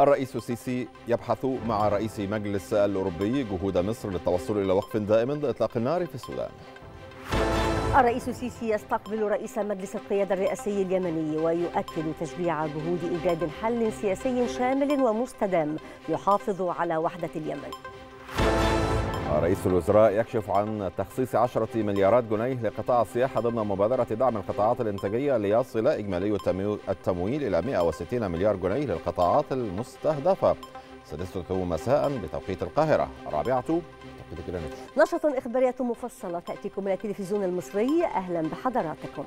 الرئيس السيسي يبحث مع رئيس مجلس الأوروبي جهود مصر للتوصل إلى وقف دائم لإطلاق النار في السودان الرئيس السيسي يستقبل رئيس مجلس القيادة الرئاسي اليمني ويؤكد تشجيع جهود إيجاد حل سياسي شامل ومستدام يحافظ على وحدة اليمن رئيس الوزراء يكشف عن تخصيص 10 مليارات جنيه لقطاع السياحة ضمن مبادرة دعم القطاعات الإنتاجية ليصل إجمالي التمويل إلى 160 مليار جنيه للقطاعات المستهدفة سادسة مساء بتوقيت القاهرة رابعة بتوقيت جرينتش نشرة إخبارية مفصلة تأتيكم من التلفزيون المصري أهلا بحضراتكم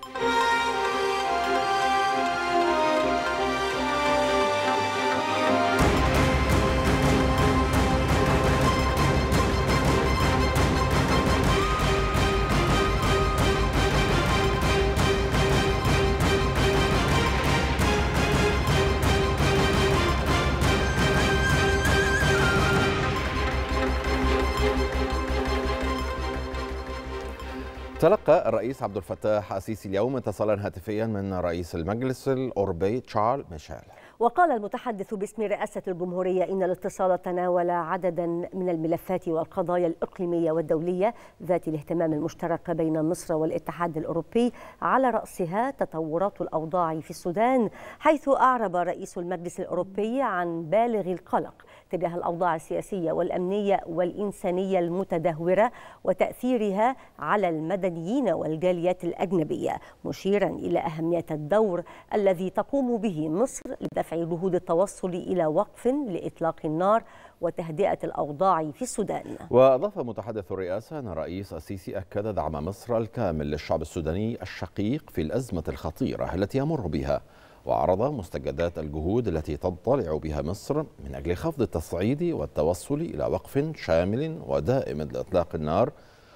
تلقى الرئيس عبد الفتاح السيسي اليوم اتصالا هاتفيا من رئيس المجلس الأوروبي تشارل ميشيل وقال المتحدث باسم رئاسة الجمهورية إن الاتصال تناول عددا من الملفات والقضايا الإقليمية والدولية ذات الاهتمام المشترك بين مصر والاتحاد الأوروبي على رأسها تطورات الأوضاع في السودان حيث أعرب رئيس المجلس الأوروبي عن بالغ القلق تجاه الأوضاع السياسية والأمنية والإنسانية المتدهورة وتأثيرها على المدنيين والجاليات الأجنبية مشيرا إلى أهمية الدور الذي تقوم به مصر لدفع جهود التوصل إلى وقف لإطلاق النار وتهدئة الأوضاع في السودان وأضاف متحدث الرئاسة أن الرئيس السيسي أكد دعم مصر الكامل للشعب السوداني الشقيق في الأزمة الخطيرة التي يمر بها وعرض مستجدات الجهود التي تضطلع بها مصر من أجل خفض التصعيد والتوصل إلى وقف شامل ودائم لإطلاق النار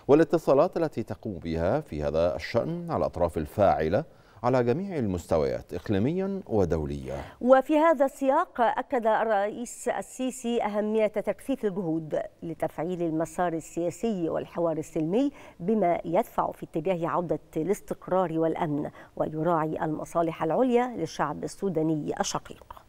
والاتصالات التي تقوم بها في هذا الشأن على الأطراف الفاعلة على جميع المستويات إقليميا ودوليا وفي هذا السياق أكد الرئيس السيسي أهمية تكثيف الجهود لتفعيل المسار السياسي والحوار السلمي بما يدفع في اتجاه عودة الاستقرار والأمن ويراعي المصالح العليا للشعب السوداني الشقيق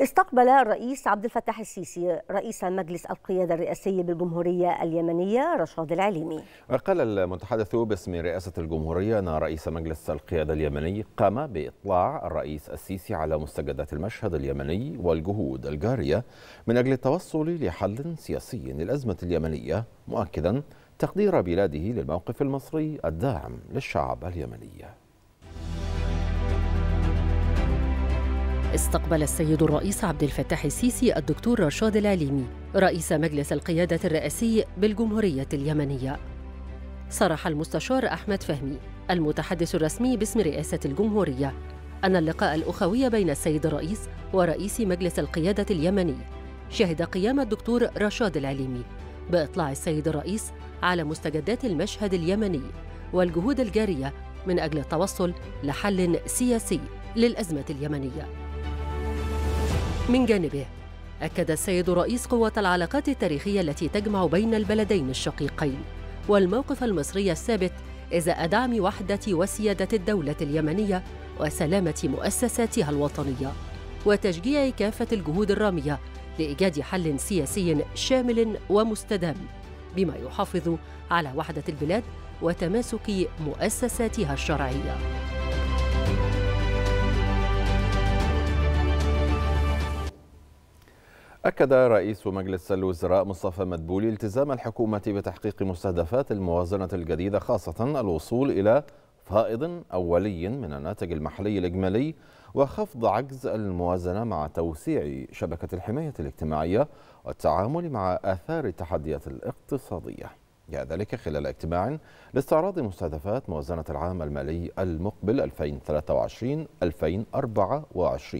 استقبل الرئيس عبد الفتاح السيسي رئيس مجلس القيادة الرئاسي بالجمهورية اليمنية رشاد العليمي قال المتحدث باسم رئاسة الجمهورية أن رئيس مجلس القيادة اليمني قام بإطلاع الرئيس السيسي على مستجدات المشهد اليمني والجهود الجارية من أجل التوصل لحل سياسي للأزمة اليمنية مؤكدا تقدير بلاده للموقف المصري الداعم للشعب اليمني استقبل السيد الرئيس عبد الفتاح السيسي الدكتور رشاد العليمي رئيس مجلس القيادة الرئاسي بالجمهورية اليمنية. صرح المستشار أحمد فهمي المتحدث الرسمي باسم رئاسة الجمهورية أن اللقاء الأخوي بين السيد الرئيس ورئيس مجلس القيادة اليمني شهد قيام الدكتور رشاد العليمي بإطلاع السيد الرئيس على مستجدات المشهد اليمني والجهود الجارية من أجل التوصل لحل سياسي للأزمة اليمنية. من جانبه أكد السيد رئيس قوة العلاقات التاريخية التي تجمع بين البلدين الشقيقين والموقف المصري الثابت إزاء دعم وحدة وسيادة الدولة اليمنية وسلامة مؤسساتها الوطنية وتشجيع كافة الجهود الرامية لإيجاد حل سياسي شامل ومستدام بما يحافظ على وحدة البلاد وتماسك مؤسساتها الشرعيه أكد رئيس مجلس الوزراء مصطفى مدبولي التزام الحكومة بتحقيق مستهدفات الموازنة الجديدة خاصة الوصول إلى فائض أولي من الناتج المحلي الإجمالي وخفض عجز الموازنة مع توسيع شبكة الحماية الاجتماعية والتعامل مع آثار التحديات الاقتصادية جاء ذلك خلال اجتماع لاستعراض مستهدفات موازنة العام المالي المقبل 2023-2024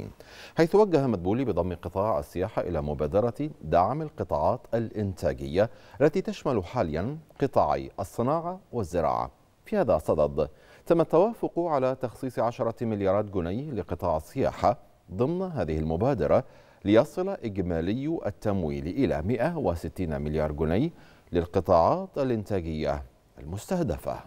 حيث وجه مدبولي بضم قطاع السياحة إلى مبادرة دعم القطاعات الإنتاجية التي تشمل حاليا قطاعي الصناعة والزراعة في هذا الصدد تم التوافق على تخصيص 10 مليارات جنيه لقطاع السياحة ضمن هذه المبادرة ليصل إجمالي التمويل إلى 160 مليار جنيه للقطاعات الإنتاجية المستهدفة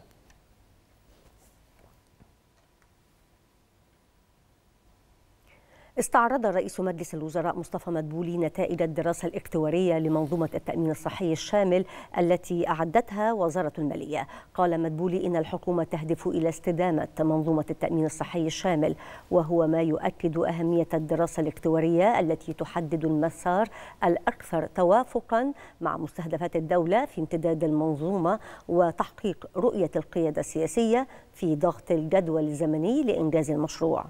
استعرض رئيس مجلس الوزراء مصطفى مدبولي نتائج الدراسة الاكتوارية لمنظومة التأمين الصحي الشامل التي أعدتها وزارة المالية قال مدبولي إن الحكومة تهدف إلى استدامة منظومة التأمين الصحي الشامل وهو ما يؤكد أهمية الدراسة الاكتوارية التي تحدد المسار الأكثر توافقا مع مستهدفات الدولة في امتداد المنظومة وتحقيق رؤية القيادة السياسية في ضغط الجدول الزمني لإنجاز المشروع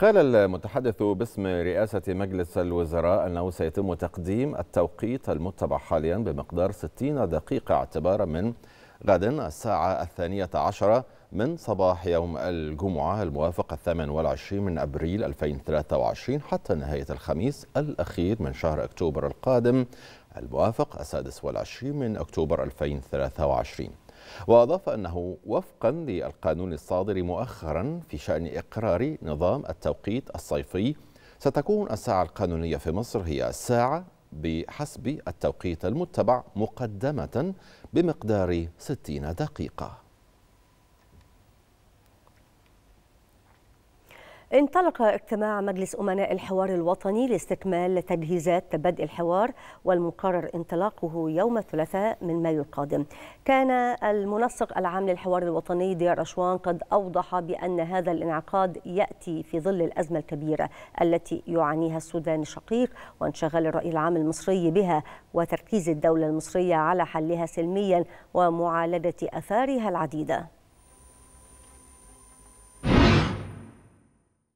قال المتحدث باسم رئاسة مجلس الوزراء أنه سيتم تقديم التوقيت المتبع حاليا بمقدار 60 دقيقة اعتبارا من غد الساعة الثانية عشرة من صباح يوم الجمعة الموافق الثامن والعشرين من أبريل 2023 حتى نهاية الخميس الأخير من شهر أكتوبر القادم الموافق السادس والعشرين من أكتوبر 2023 وأضاف أنه وفقا للقانون الصادر مؤخرا في شأن إقرار نظام التوقيت الصيفي ستكون الساعة القانونية في مصر هي الساعة بحسب التوقيت المتبع مقدمة بمقدار 60 دقيقة انطلق اجتماع مجلس أمناء الحوار الوطني لاستكمال تجهيزات بدء الحوار والمقرر انطلاقه يوم الثلاثاء من مايو القادم كان المنسق العام للحوار الوطني ديار أشوان قد أوضح بأن هذا الانعقاد يأتي في ظل الأزمة الكبيرة التي يعانيها السودان الشقيق وانشغال الرأي العام المصري بها وتركيز الدولة المصرية على حلها سلميا ومعالجة أثارها العديدة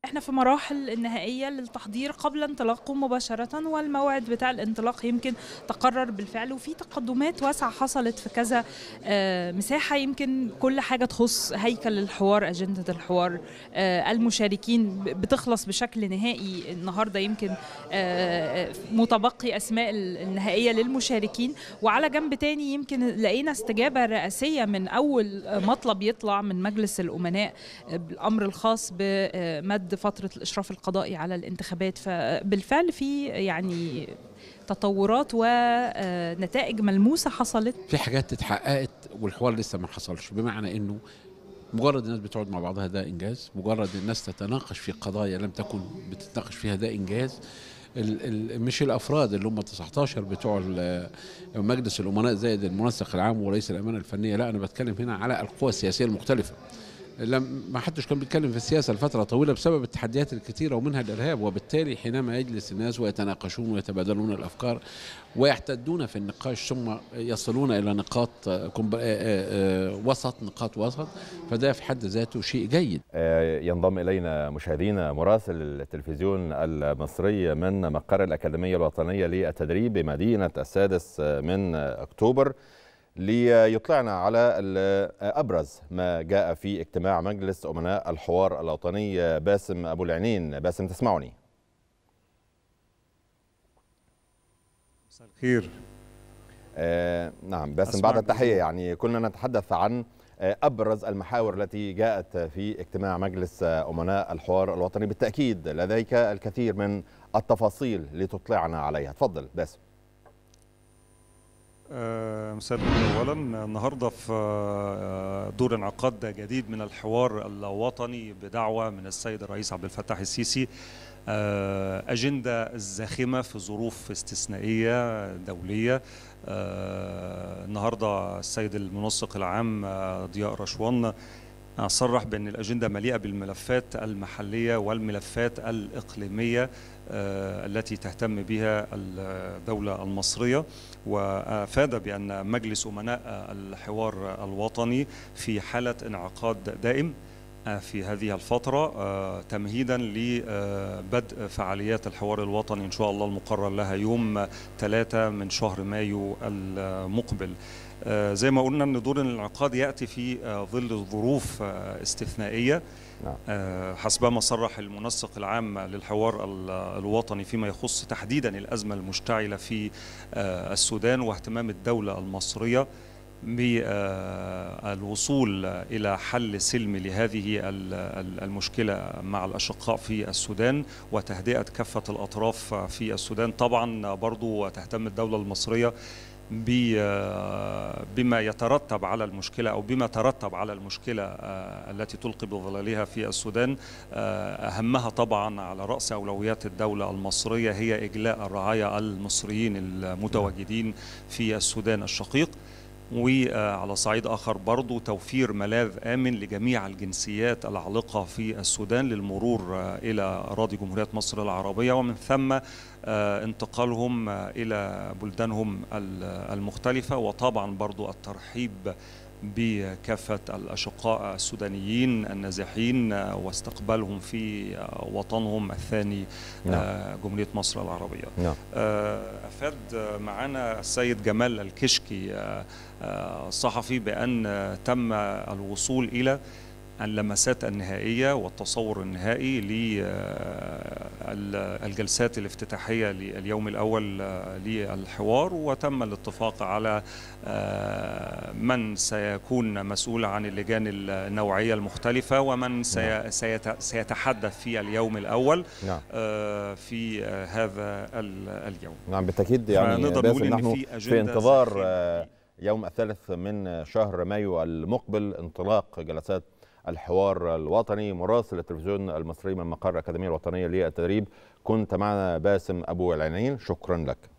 احنا في مراحل النهائية للتحضير قبل انطلاقه مباشرة والموعد بتاع الانطلاق يمكن تقرر بالفعل وفي تقدمات واسعة حصلت في كذا آه، مساحة يمكن كل حاجة تخص هيكل الحوار أجندة الحوار آه، المشاركين بتخلص بشكل نهائي النهاردة يمكن آه، متبقي أسماء النهائية للمشاركين وعلى جنب تاني يمكن لقينا استجابة رئاسية من أول مطلب يطلع من مجلس الأمناء بالأمر الخاص بمد فتره الاشراف القضائي على الانتخابات فبالفعل في يعني تطورات ونتائج ملموسه حصلت في حاجات اتحققت والحوار لسه ما حصلش بمعنى انه مجرد الناس بتقعد مع بعضها ده انجاز مجرد الناس تتناقش في قضايا لم تكن بتتناقش فيها ده انجاز الـ مش الافراد اللي هم 19 بتوع مجلس الامناء زائد المنسق العام ورئيس الامانه الفنيه لا انا بتكلم هنا على القوى السياسيه المختلفه لم ما حدش كان بيتكلم في السياسه لفتره طويله بسبب التحديات الكثيره ومنها الارهاب وبالتالي حينما يجلس الناس ويتناقشون ويتبادلون الافكار ويحتدون في النقاش ثم يصلون الى نقاط آه، آه، آه، وسط نقاط وسط فده في حد ذاته شيء جيد. ينضم الينا مشاهدينا مراسل التلفزيون المصري من مقر الاكاديميه الوطنيه للتدريب بمدينه السادس من اكتوبر. ليطلعنا على أبرز ما جاء في اجتماع مجلس أمناء الحوار الوطني باسم أبو العنين باسم تسمعني مساء الخير آه نعم باسم بعد التحية يعني كنا نتحدث عن أبرز المحاور التي جاءت في اجتماع مجلس أمناء الحوار الوطني بالتأكيد لديك الكثير من التفاصيل لتطلعنا عليها تفضل باسم آه، مساء اولا النهارده في آه، آه، دور انعقاد جديد من الحوار الوطني بدعوه من السيد الرئيس عبد الفتاح السيسي اجنده زاخمه في ظروف استثنائيه دوليه النهارده السيد المنسق العام ضياء رشوان صرح بأن الأجندة مليئة بالملفات المحلية والملفات الإقليمية التي تهتم بها الدولة المصرية وافاد بان مجلس امناء الحوار الوطني في حاله انعقاد دائم في هذه الفترة آه، تمهيدا لبدء فعاليات الحوار الوطني إن شاء الله المقرر لها يوم 3 من شهر مايو المقبل آه، زي ما قلنا أن دور الانعقاد يأتي في آه، ظل ظروف استثنائية نعم. آه، حسبما صرح المنسق العام للحوار الوطني فيما يخص تحديدا الأزمة المشتعلة في آه، السودان واهتمام الدولة المصرية بالوصول آه، إلى حل سلمي لهذه المشكلة مع الأشقاء في السودان وتهدئة كافة الأطراف في السودان طبعا برضو تهتم الدولة المصرية آه، بما يترتب على المشكلة أو بما ترتب على المشكلة آه، التي تلقي بظلالها في السودان آه، أهمها طبعا على رأس أولويات الدولة المصرية هي إجلاء الرعايا المصريين المتواجدين في السودان الشقيق وعلى صعيد آخر برضو توفير ملاذ آمن لجميع الجنسيات العالقة في السودان للمرور إلى أراضي جمهورية مصر العربية ومن ثم آه، انتقالهم آه، إلى بلدانهم المختلفة وطبعا برضو الترحيب بكافة الأشقاء السودانيين النازحين واستقبالهم في وطنهم الثاني آه، نعم. جمهورية مصر العربية نعم. آه، أفاد معنا السيد جمال الكشكي آه، صحفي بأن تم الوصول إلى اللمسات النهائية والتصور النهائي للجلسات آه، الافتتاحية لليوم الأول آه، للحوار وتم الاتفاق على آه، من سيكون مسؤول عن اللجان النوعية المختلفة ومن نعم. سيتحدث في اليوم الأول نعم. في هذا اليوم نعم بالتأكيد يعني نقدر نقول إن في, في انتظار يوم الثالث من شهر مايو المقبل انطلاق جلسات الحوار الوطني مراسل التلفزيون المصري من مقر الأكاديمية الوطنية للتدريب كنت معنا باسم أبو العينين شكرا لك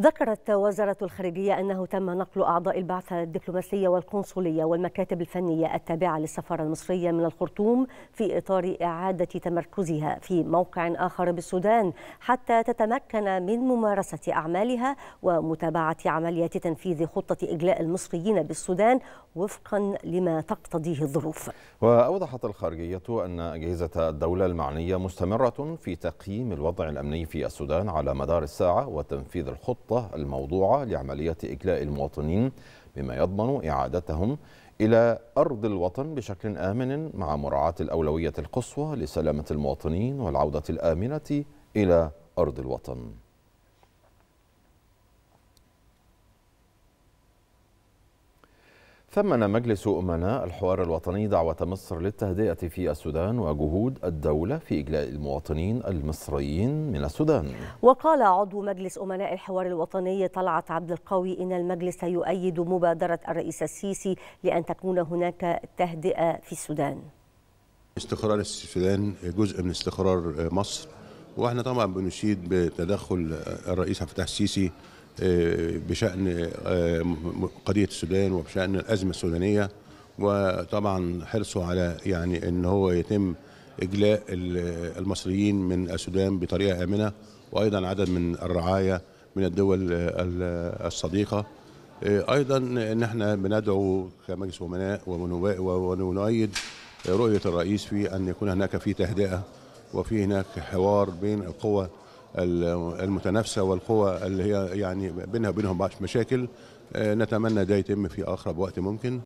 ذكرت وزارة الخارجية أنه تم نقل أعضاء البعثة الدبلوماسية والقنصلية والمكاتب الفنية التابعة للسفارة المصرية من الخرطوم في إطار إعادة تمركزها في موقع آخر بالسودان حتى تتمكن من ممارسة أعمالها ومتابعة عمليات تنفيذ خطة إجلاء المصريين بالسودان وفقا لما تقتضيه الظروف وأوضحت الخارجية أن أجهزة الدولة المعنية مستمرة في تقييم الوضع الأمني في السودان على مدار الساعة وتنفيذ الخطة الخطة الموضوعة لعملية إجلاء المواطنين بما يضمن إعادتهم إلى أرض الوطن بشكل آمن مع مراعاة الأولوية القصوى لسلامة المواطنين والعودة الآمنة إلى أرض الوطن ثمن مجلس أمناء الحوار الوطني دعوة مصر للتهدئة في السودان وجهود الدولة في إجلاء المواطنين المصريين من السودان وقال عضو مجلس أمناء الحوار الوطني طلعت عبد القوي إن المجلس يؤيد مبادرة الرئيس السيسي لأن تكون هناك تهدئة في السودان استقرار السودان جزء من استقرار مصر واحنا طبعا بنشيد بتدخل الرئيس عبد الفتاح السيسي آه، بشأن آه، قضية السودان وبشأن الأزمة السودانية وطبعا حرصه على يعني ان هو يتم اجلاء المصريين من السودان بطريقه امنه وايضا عدد من الرعايه من الدول الصديقه آه، ايضا ان احنا بندعو كمجلس امناء ونؤيد رؤيه الرئيس في ان يكون هناك في تهدئه وفي هناك حوار بين القوى المتنافسه والقوى اللي هي يعني بينها وبينهم مشاكل آه، نتمنى ده يتم في اقرب وقت ممكن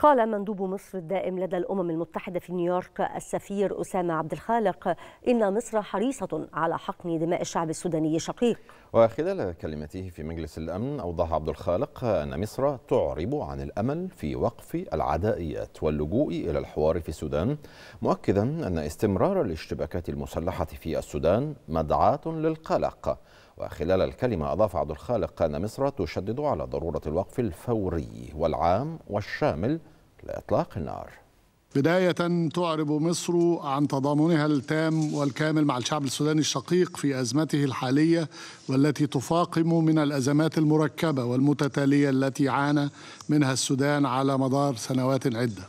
قال مندوب مصر الدائم لدى الأمم المتحدة في نيويورك السفير أسامة عبد الخالق إن مصر حريصة على حقن دماء الشعب السوداني الشقيق وخلال كلمته في مجلس الأمن أوضح عبد الخالق أن مصر تعرب عن الأمل في وقف العدائيات واللجوء إلى الحوار في السودان مؤكدا أن استمرار الاشتباكات المسلحة في السودان مدعاة للقلق وخلال الكلمة أضاف عبد الخالق أن مصر تشدد على ضرورة الوقف الفوري والعام والشامل لإطلاق النار بداية تعرب مصر عن تضامنها التام والكامل مع الشعب السوداني الشقيق في أزمته الحالية والتي تفاقم من الأزمات المركبة والمتتالية التي عانى منها السودان على مدار سنوات عدة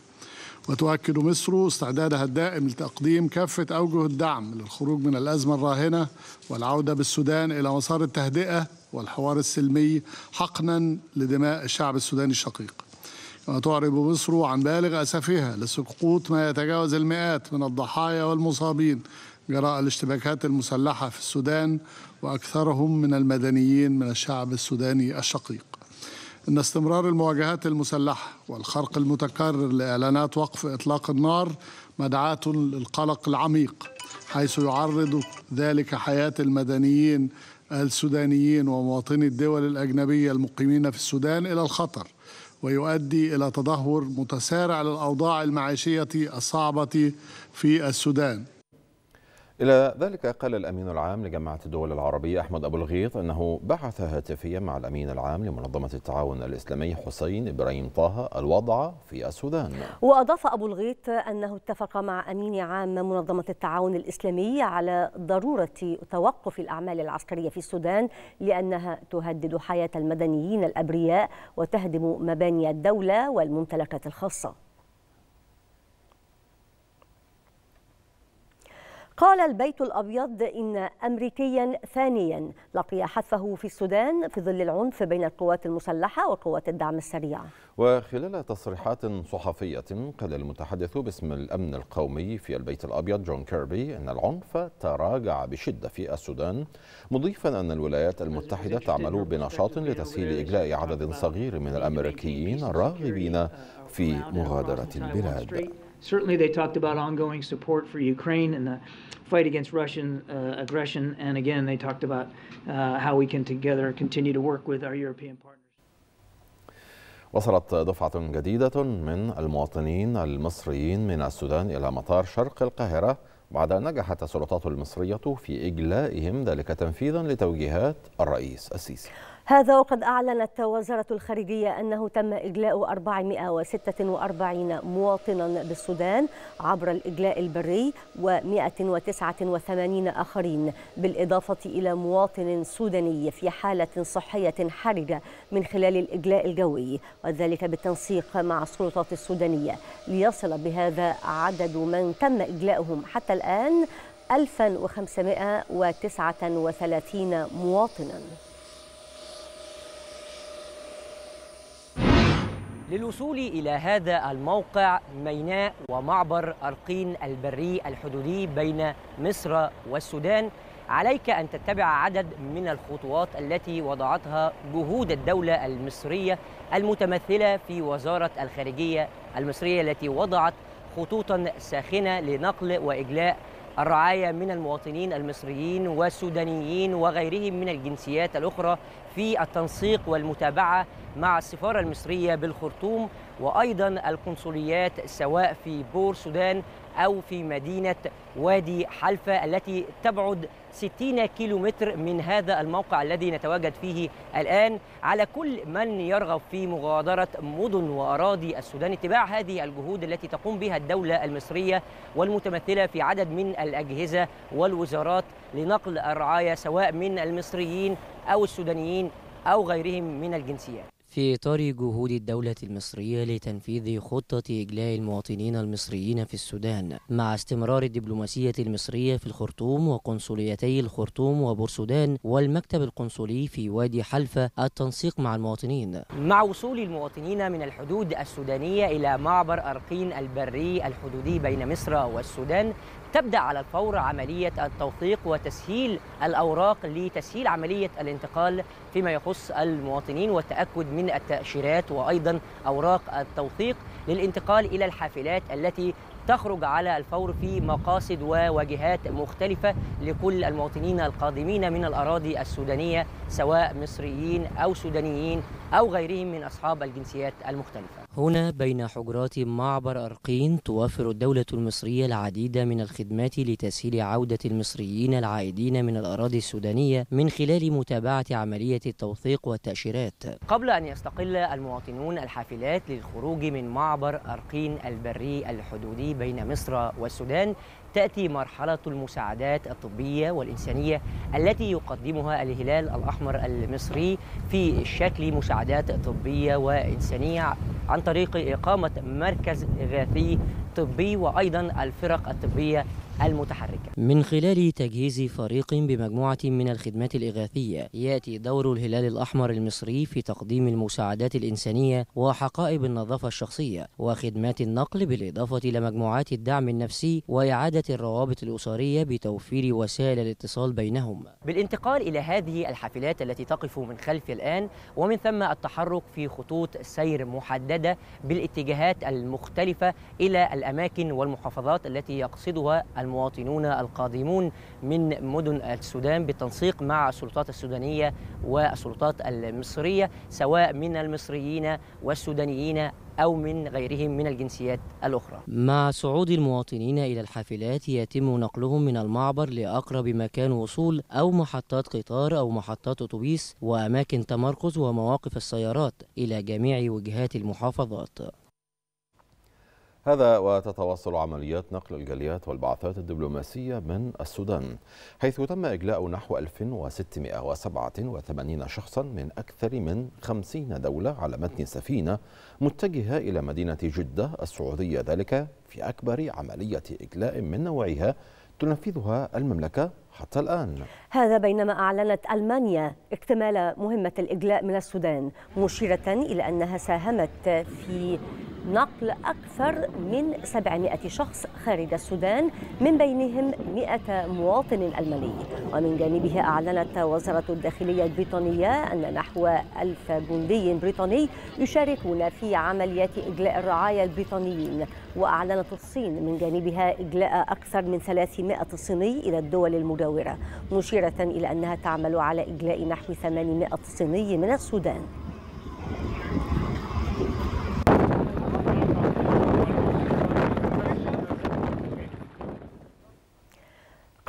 وتؤكد مصر استعدادها الدائم لتقديم كافة أوجه الدعم للخروج من الأزمة الراهنة والعودة بالسودان إلى مسار التهدئة والحوار السلمي حقنا لدماء الشعب السوداني الشقيق وتعرب مصر عن بالغ أسفها لسقوط ما يتجاوز المئات من الضحايا والمصابين جراء الاشتباكات المسلحة في السودان وأكثرهم من المدنيين من الشعب السوداني الشقيق أن استمرار المواجهات المسلحة والخرق المتكرر لإعلانات وقف إطلاق النار مدعاة للقلق العميق حيث يعرض ذلك حياة المدنيين السودانيين ومواطني الدول الأجنبية المقيمين في السودان إلى الخطر ويؤدي إلى تدهور متسارع للأوضاع المعيشية الصعبة في السودان إلى ذلك قال الأمين العام لجماعة الدول العربية أحمد أبو الغيط أنه بعث هاتفيا مع الأمين العام لمنظمة التعاون الإسلامي حسين إبراهيم طه الوضع في السودان وأضاف أبو الغيط أنه اتفق مع أمين عام منظمة التعاون الإسلامي على ضرورة توقف الأعمال العسكرية في السودان لأنها تهدد حياة المدنيين الأبرياء وتهدم مباني الدولة والممتلكات الخاصة قال البيت الأبيض إن أمريكيا ثانيا لقي حتفه في السودان في ظل العنف بين القوات المسلحة وقوات الدعم السريع وخلال تصريحات صحفية قال المتحدث باسم الأمن القومي في البيت الأبيض جون كيربي أن العنف تراجع بشدة في السودان مضيفا أن الولايات المتحدة تعمل بنشاط لتسهيل إجلاء عدد صغير من الأمريكيين الراغبين في مغادرة البلاد Certainly, they talked about ongoing support for Ukraine and the fight against Russian uh, aggression. And again, they talked about uh, how we can together continue to work with our European partners. وصلت دفعة جديدة من المواطنين المصريين من السودان إلى مطار شرق القاهرة بعد أن نجحت السلطات المصرية في إجلائهم ذلك تنفيذا لتوجيهات الرئيس السيسي هذا وقد أعلنت وزارة الخارجية أنه تم إجلاء 446 مواطنا بالسودان عبر الإجلاء البري و189 آخرين بالإضافة إلى مواطن سوداني في حالة صحية حرجة من خلال الإجلاء الجوي وذلك بالتنسيق مع السلطات السودانية ليصل بهذا عدد من تم إجلاؤهم حتى الآن 1539 مواطناً للوصول إلى هذا الموقع ميناء ومعبر أرقين البري الحدودي بين مصر والسودان عليك أن تتبع عدد من الخطوات التي وضعتها جهود الدولة المصرية المتمثلة في وزارة الخارجية المصرية التي وضعت خطوطا ساخنة لنقل وإجلاء الرعاية من المواطنين المصريين والسودانيين وغيرهم من الجنسيات الأخرى في التنسيق والمتابعة مع السفارة المصرية بالخرطوم وأيضا القنصليات سواء في بور سودان أو في مدينة وادي حلفة التي تبعد 60 كيلومتر من هذا الموقع الذي نتواجد فيه الآن على كل من يرغب في مغادرة مدن وأراضي السودان اتباع هذه الجهود التي تقوم بها الدولة المصرية والمتمثلة في عدد من الأجهزة والوزارات لنقل الرعاية سواء من المصريين أو السودانيين أو غيرهم من الجنسيات في إطار جهود الدولة المصرية لتنفيذ خطة إجلاء المواطنين المصريين في السودان مع استمرار الدبلوماسية المصرية في الخرطوم وقنصليتي الخرطوم وبورسودان والمكتب القنصلي في وادي حلفة التنسيق مع المواطنين مع وصول المواطنين من الحدود السودانية إلى معبر أرقين البري الحدودي بين مصر والسودان تبدأ على الفور عملية التوثيق وتسهيل الأوراق لتسهيل عملية الانتقال فيما يخص المواطنين والتأكد من التأشيرات وأيضا أوراق التوثيق للانتقال إلى الحافلات التي تخرج على الفور في مقاصد وواجهات مختلفة لكل المواطنين القادمين من الأراضي السودانية سواء مصريين أو سودانيين أو غيرهم من أصحاب الجنسيات المختلفة هنا بين حجرات معبر أرقين توفر الدولة المصرية العديد من الخدمات لتسهيل عودة المصريين العائدين من الأراضي السودانية من خلال متابعة عملية التوثيق والتأشيرات قبل أن يستقل المواطنون الحافلات للخروج من معبر أرقين البري الحدودي بين مصر والسودان تأتي مرحلة المساعدات الطبية والإنسانية التي يقدمها الهلال الأحمر المصري في شكل مساعدات طبية وإنسانية عن طريق إقامة مركز إغاثي طبي وأيضا الفرق الطبية المتحركة من خلال تجهيز فريق بمجموعة من الخدمات الإغاثية يأتي دور الهلال الأحمر المصري في تقديم المساعدات الإنسانية وحقائب النظافة الشخصية وخدمات النقل بالإضافة إلى مجموعات الدعم النفسي وإعادة الروابط الأسرية بتوفير وسائل الاتصال بينهم بالانتقال إلى هذه الحافلات التي تقف من خلفي الآن ومن ثم التحرك في خطوط سير محددة بالاتجاهات المختلفة إلى الأماكن والمحافظات التي يقصدها الم... المواطنون القادمون من مدن السودان بالتنسيق مع السلطات السودانية والسلطات المصرية سواء من المصريين والسودانيين أو من غيرهم من الجنسيات الأخرى مع صعود المواطنين إلى الحافلات يتم نقلهم من المعبر لأقرب مكان وصول أو محطات قطار أو محطات أتوبيس وأماكن تمركز ومواقف السيارات إلى جميع وجهات المحافظات هذا وتتواصل عمليات نقل الجاليات والبعثات الدبلوماسية من السودان حيث تم إجلاء نحو 1687 شخصا من أكثر من 50 دولة على متن سفينة متجهة إلى مدينة جدة السعودية ذلك في أكبر عملية إجلاء من نوعها تنفذها المملكة حتى الآن هذا بينما أعلنت ألمانيا اكتمال مهمة الإجلاء من السودان مشيرة إلى أنها ساهمت في نقل أكثر من 700 شخص خارج السودان من بينهم 100 مواطن ألماني ومن جانبه أعلنت وزارة الداخلية البريطانية أن نحو 1000 جندي بريطاني يشاركون في عمليات إجلاء الرعايا البريطانيين وأعلنت الصين من جانبها إجلاء أكثر من 300 صيني إلى الدول المجاورة مشيرة إلى أنها تعمل على إجلاء نحو 800 صيني من السودان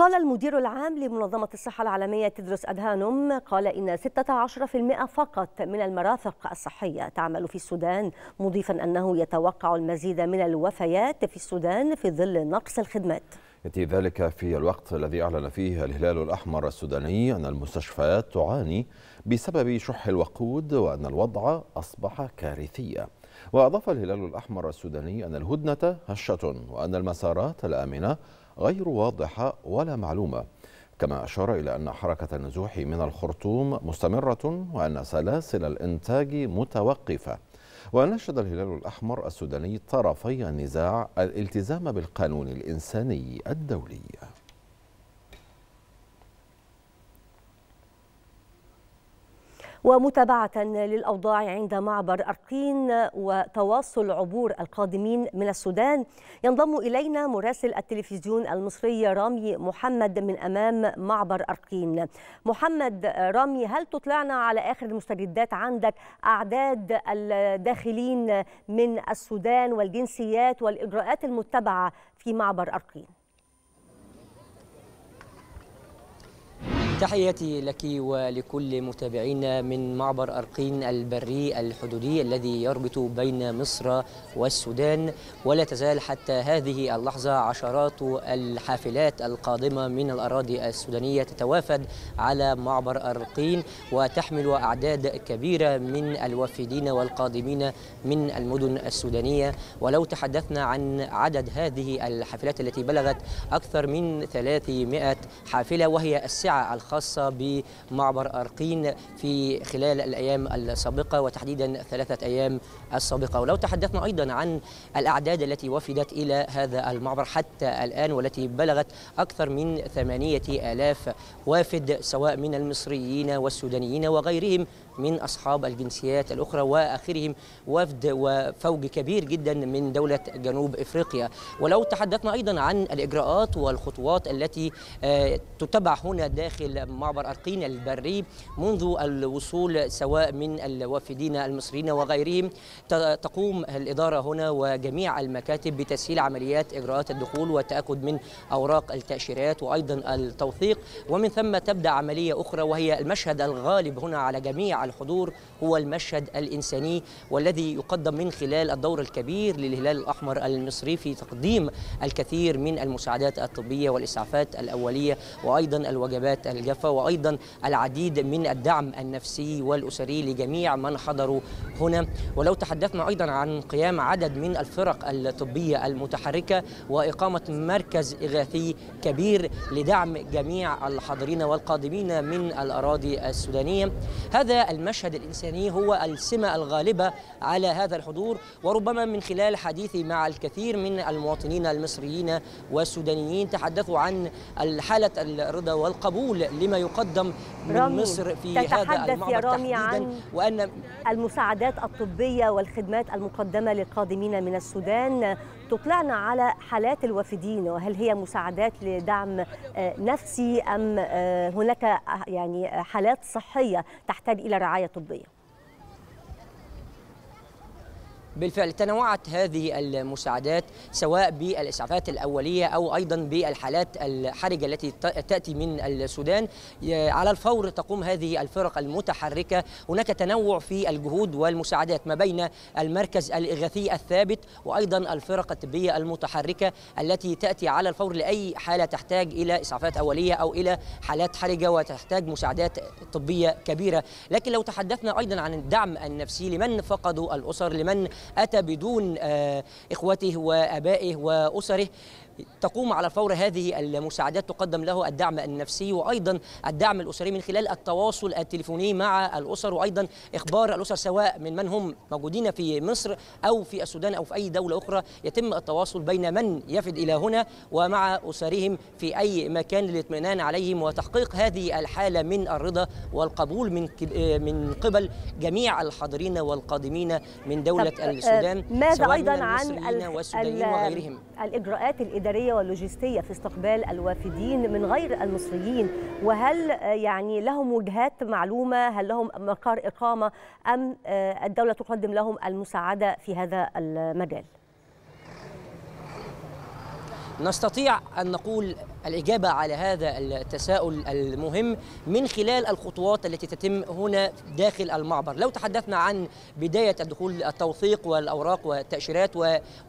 قال المدير العام لمنظمة الصحة العالمية تدرس أدهانوم قال إن 16% فقط من المرافق الصحية تعمل في السودان مضيفا أنه يتوقع المزيد من الوفيات في السودان في ظل نقص الخدمات يأتي ذلك في الوقت الذي أعلن فيه الهلال الأحمر السوداني أن المستشفيات تعاني بسبب شح الوقود وأن الوضع أصبح كارثيا وأضاف الهلال الأحمر السوداني أن الهدنة هشة وأن المسارات الآمنة غير واضحة ولا معلومة كما أشار إلى أن حركة النزوح من الخرطوم مستمرة وأن سلاسل الإنتاج متوقفة ونشد الهلال الأحمر السوداني طرفي النزاع الالتزام بالقانون الإنساني الدولي ومتابعة للأوضاع عند معبر أرقين وتواصل عبور القادمين من السودان ينضم إلينا مراسل التلفزيون المصري رامي محمد من أمام معبر أرقين محمد رامي هل تطلعنا على آخر المستجدات عندك أعداد الداخلين من السودان والجنسيات والإجراءات المتبعة في معبر أرقين تحياتي لك ولكل متابعينا من معبر أرقين البري الحدودي الذي يربط بين مصر والسودان ولا تزال حتى هذه اللحظة عشرات الحافلات القادمة من الأراضي السودانية تتوافد على معبر أرقين وتحمل أعداد كبيرة من الوافدين والقادمين من المدن السودانية ولو تحدثنا عن عدد هذه الحافلات التي بلغت أكثر من 300 حافلة وهي السعة الخاصة الخاصة بمعبر أرقين في خلال الأيام السابقة وتحديدا ثلاثة أيام السابقة ولو تحدثنا أيضا عن الأعداد التي وفدت إلى هذا المعبر حتى الآن والتي بلغت أكثر من ثمانية آلاف وافد سواء من المصريين والسودانيين وغيرهم من أصحاب الجنسيات الأخرى وآخرهم وفد وفوج كبير جدا من دولة جنوب إفريقيا ولو تحدثنا أيضا عن الإجراءات والخطوات التي آه، تتبع هنا داخل معبر أرقين البري منذ الوصول سواء من الوافدين المصريين وغيرهم تقوم الإدارة هنا وجميع المكاتب بتسهيل عمليات إجراءات الدخول والتأكد من أوراق التأشيرات وأيضا التوثيق ومن ثم تبدأ عملية أخرى وهي المشهد الغالب هنا على جميع الحضور هو المشهد الإنساني والذي يقدم من خلال الدور الكبير للهلال الأحمر المصري في تقديم الكثير من المساعدات الطبية والإسعافات الأولية وأيضا الوجبات الجافة وأيضا العديد من الدعم النفسي والأسري لجميع من حضروا هنا ولو تحدثنا أيضا عن قيام عدد من الفرق الطبية المتحركة وإقامة مركز إغاثي كبير لدعم جميع الحاضرين والقادمين من الأراضي السودانية هذا المشهد الإنساني هو السمة الغالبة على هذا الحضور وربما من خلال حديثي مع الكثير من المواطنين المصريين والسودانيين تحدثوا عن حالة الرضا والقبول لما يقدم من رامي مصر في هذا المعبر يا رامي عن وأن المساعدات الطبية والخدمات المقدمة للقادمين من السودان تطلعنا على حالات الوافدين وهل هي مساعدات لدعم نفسي أم آه، هناك آه، يعني حالات صحية تحتاج إلى رعاية طبية بالفعل تنوعت هذه المساعدات سواء بالاسعافات الاوليه او ايضا بالحالات الحرجه التي تاتي من السودان على الفور تقوم هذه الفرق المتحركه هناك تنوع في الجهود والمساعدات ما بين المركز الاغاثي الثابت وايضا الفرق الطبيه المتحركه التي تاتي على الفور لاي حاله تحتاج الى اسعافات اوليه او الى حالات حرجه وتحتاج مساعدات طبيه كبيره لكن لو تحدثنا ايضا عن الدعم النفسي لمن فقدوا الاسر لمن أتى بدون آه، إخوته وأبائه وأسره تقوم على فور هذه المساعدات تقدم له الدعم النفسي وايضا الدعم الاسري من خلال التواصل التليفوني مع الاسر وايضا اخبار الاسر سواء من من هم موجودين في مصر او في السودان او في اي دوله اخرى يتم التواصل بين من يفد الى هنا ومع اسرهم في اي مكان للاطمئنان عليهم وتحقيق هذه الحاله من الرضا والقبول من من قبل جميع الحاضرين والقادمين من دوله آه، السودان ماذا ايضا عن والسودانيين وغيرهم الاجراءات الإدارية الإدارية واللوجستية في استقبال الوافدين من غير المصريين وهل آه، يعني لهم وجهات معلومة هل لهم مقر إقامة أم آه، الدولة تقدم لهم المساعدة في هذا المجال؟ نستطيع أن نقول الإجابة على هذا التساؤل المهم من خلال الخطوات التي تتم هنا داخل المعبر لو تحدثنا عن بداية الدخول التوثيق والأوراق والتأشيرات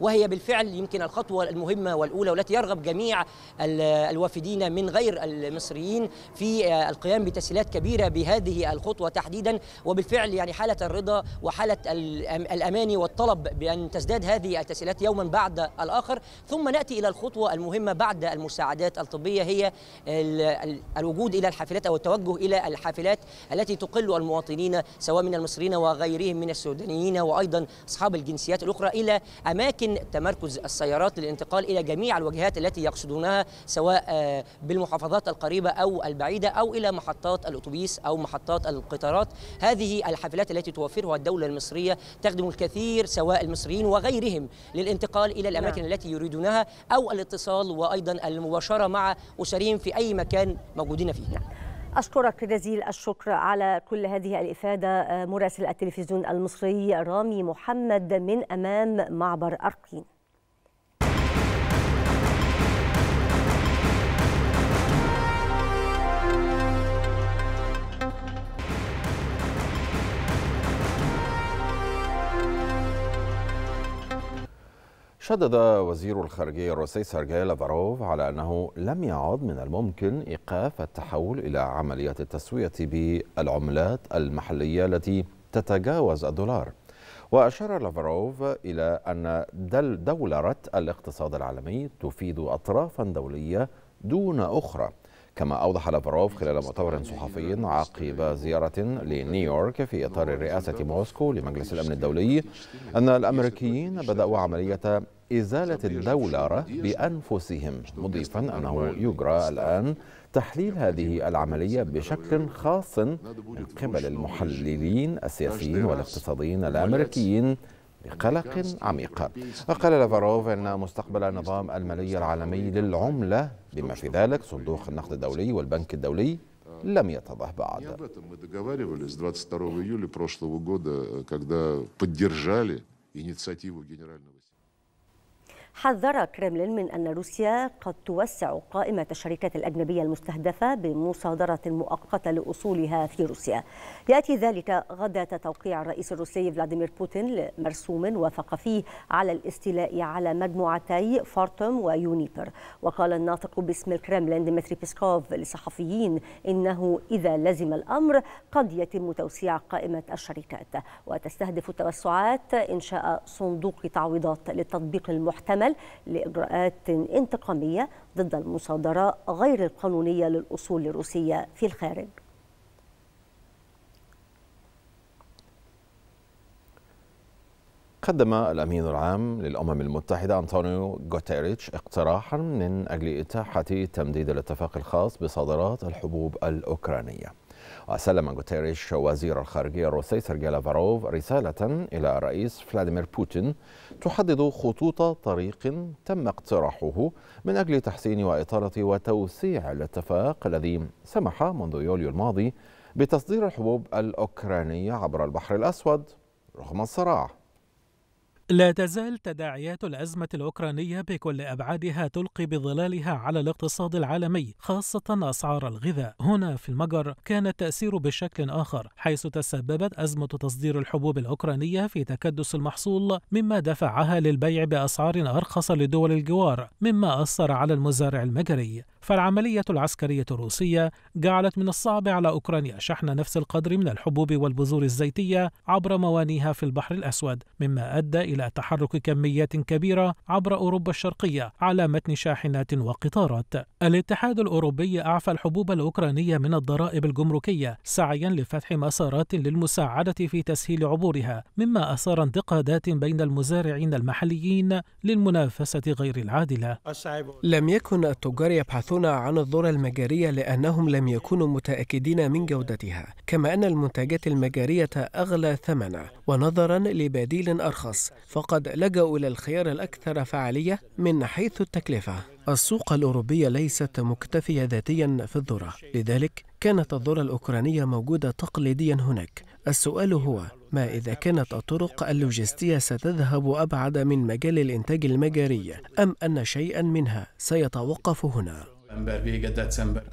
وهي بالفعل يمكن الخطوة المهمة والأولى والتي يرغب جميع الوافدين من غير المصريين في آه، القيام بتسهيلات كبيرة بهذه الخطوة تحديدا وبالفعل يعني حالة الرضا وحالة الأمان والطلب بأن تزداد هذه التسهيلات يوما بعد الآخر ثم نأتي إلى الخطوة المهمة بعد المساعدات الطبية هي الوجود إلى الحافلات أو التوجه إلى الحافلات التي تقل المواطنين سواء من المصريين وغيرهم من السودانيين وأيضا أصحاب الجنسيات الأخرى إلى أماكن تمركز السيارات للانتقال إلى جميع الوجهات التي يقصدونها سواء آه، بالمحافظات القريبة أو البعيدة أو إلى محطات الأتوبيس أو محطات القطارات هذه الحافلات التي توفرها الدولة المصرية تخدم الكثير سواء المصريين وغيرهم للانتقال إلى الأماكن نعم. التي يريدونها أو الاتصال وأيضا المباشرة مع أسرهم في أي مكان موجودين فيه نعم. أشكرك جزيل الشكر على كل هذه الإفادة آه، مراسل التلفزيون المصري رامي محمد من أمام معبر أرقين شدد وزير الخارجية الروسي سيرجي لافاروف على أنه لم يعد من الممكن إيقاف التحول إلى عملية التسوية بالعملات المحلية التي تتجاوز الدولار وأشار لافاروف إلى أن دولرة الاقتصاد العالمي تفيد أطرافا دولية دون أخرى كما أوضح لافروف خلال مؤتمر صحفي عقب زيارة لنيويورك في إطار رئاسة موسكو لمجلس الأمن الدولي أن الأمريكيين بدأوا عملية إزالة الدولار بأنفسهم مضيفا أنه يجرى الآن تحليل هذه العملية بشكل خاص من قبل المحللين السياسيين والاقتصاديين الأمريكيين بقلق عميق وقال لافاروف أن مستقبل النظام المالي العالمي للعملة بما في ذلك صندوق النقد الدولي والبنك الدولي لم يتضح بعد когда поддержали инициативу генерального حذر كرملين من أن روسيا قد توسع قائمة الشركات الأجنبية المستهدفة بمصادرة مؤقتة لأصولها في روسيا يأتي ذلك غدا توقيع الرئيس الروسي فلاديمير بوتين لمرسوم وافق فيه على الاستيلاء على مجموعتي فارتوم ويونيبر وقال الناطق باسم الكرملين ديمتري بيسكوف لصحفيين إنه إذا لزم الأمر قد يتم توسيع قائمة الشركات وتستهدف التوسعات إنشاء صندوق تعويضات للتطبيق المحتمل العمل لإجراءات انتقامية ضد المصادرة غير القانونية للأصول الروسية في الخارج قدم الأمين العام للأمم المتحدة أنطونيو غوتيريتش اقتراحا من أجل إتاحة تمديد الاتفاق الخاص بصادرات الحبوب الأوكرانية وسلم غوتيريش وزير الخارجية الروسي سيرجي لافاروف رسالة إلى الرئيس فلاديمير بوتين تحدد خطوط طريق تم اقتراحه من أجل تحسين وإطالة وتوسيع الاتفاق الذي سمح منذ يوليو الماضي بتصدير الحبوب الأوكرانية عبر البحر الأسود رغم الصراع لا تزال تداعيات الأزمة الأوكرانية بكل أبعادها تلقي بظلالها على الاقتصاد العالمي خاصة أسعار الغذاء هنا في المجر كان التأثير بشكل آخر حيث تسببت أزمة تصدير الحبوب الأوكرانية في تكدس المحصول مما دفعها للبيع بأسعار أرخص لدول الجوار مما أثر على المزارع المجري فالعملية العسكرية الروسية جعلت من الصعب على أوكرانيا شحن نفس القدر من الحبوب والبذور الزيتية عبر موانيها في البحر الأسود مما أدى إلى تحرك كميات كبيرة عبر أوروبا الشرقية على متن شاحنات وقطارات الاتحاد الأوروبي أعفى الحبوب الأوكرانية من الضرائب الجمركية سعيا لفتح مسارات للمساعدة في تسهيل عبورها مما أثار انتقادات بين المزارعين المحليين للمنافسة غير العادلة لم يكن التجار يبحثون يبحثون عن الذرة المجارية لأنهم لم يكونوا متأكدين من جودتها كما أن المنتجات المجارية أغلى ثمنا ونظرا لبديل أرخص فقد لجأوا إلى الخيار الأكثر فعالية من حيث التكلفة السوق الأوروبية ليست مكتفية ذاتيا في الذرة لذلك كانت الذرة الأوكرانية موجودة تقليديا هناك السؤال هو ما إذا كانت الطرق اللوجستية ستذهب أبعد من مجال الإنتاج المجاري أم أن شيئا منها سيتوقف هنا؟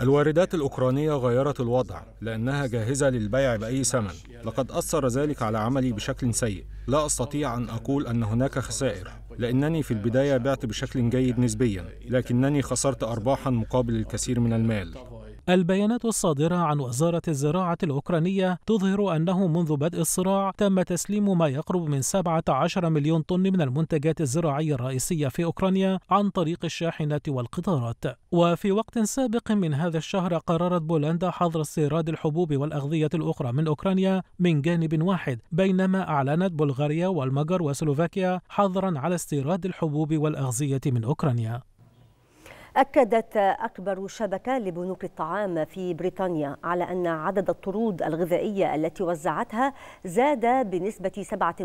الواردات الأوكرانية غيرت الوضع لأنها جاهزة للبيع بأي ثمن لقد أثر ذلك على عملي بشكل سيء لا أستطيع أن أقول أن هناك خسائر لأنني في البداية بعت بشكل جيد نسبيا لكنني خسرت أرباحا مقابل الكثير من المال البيانات الصادرة عن وزارة الزراعة الأوكرانية تظهر أنه منذ بدء الصراع تم تسليم ما يقرب من 17 مليون طن من المنتجات الزراعية الرئيسية في أوكرانيا عن طريق الشاحنات والقطارات وفي وقت سابق من هذا الشهر قررت بولندا حظر استيراد الحبوب والأغذية الأخرى من أوكرانيا من جانب واحد بينما أعلنت بلغاريا والمجر وسلوفاكيا حظرا على استيراد الحبوب والأغذية من أوكرانيا أكدت أكبر شبكة لبنوك الطعام في بريطانيا على أن عدد الطرود الغذائية التي وزعتها زاد بنسبة 37%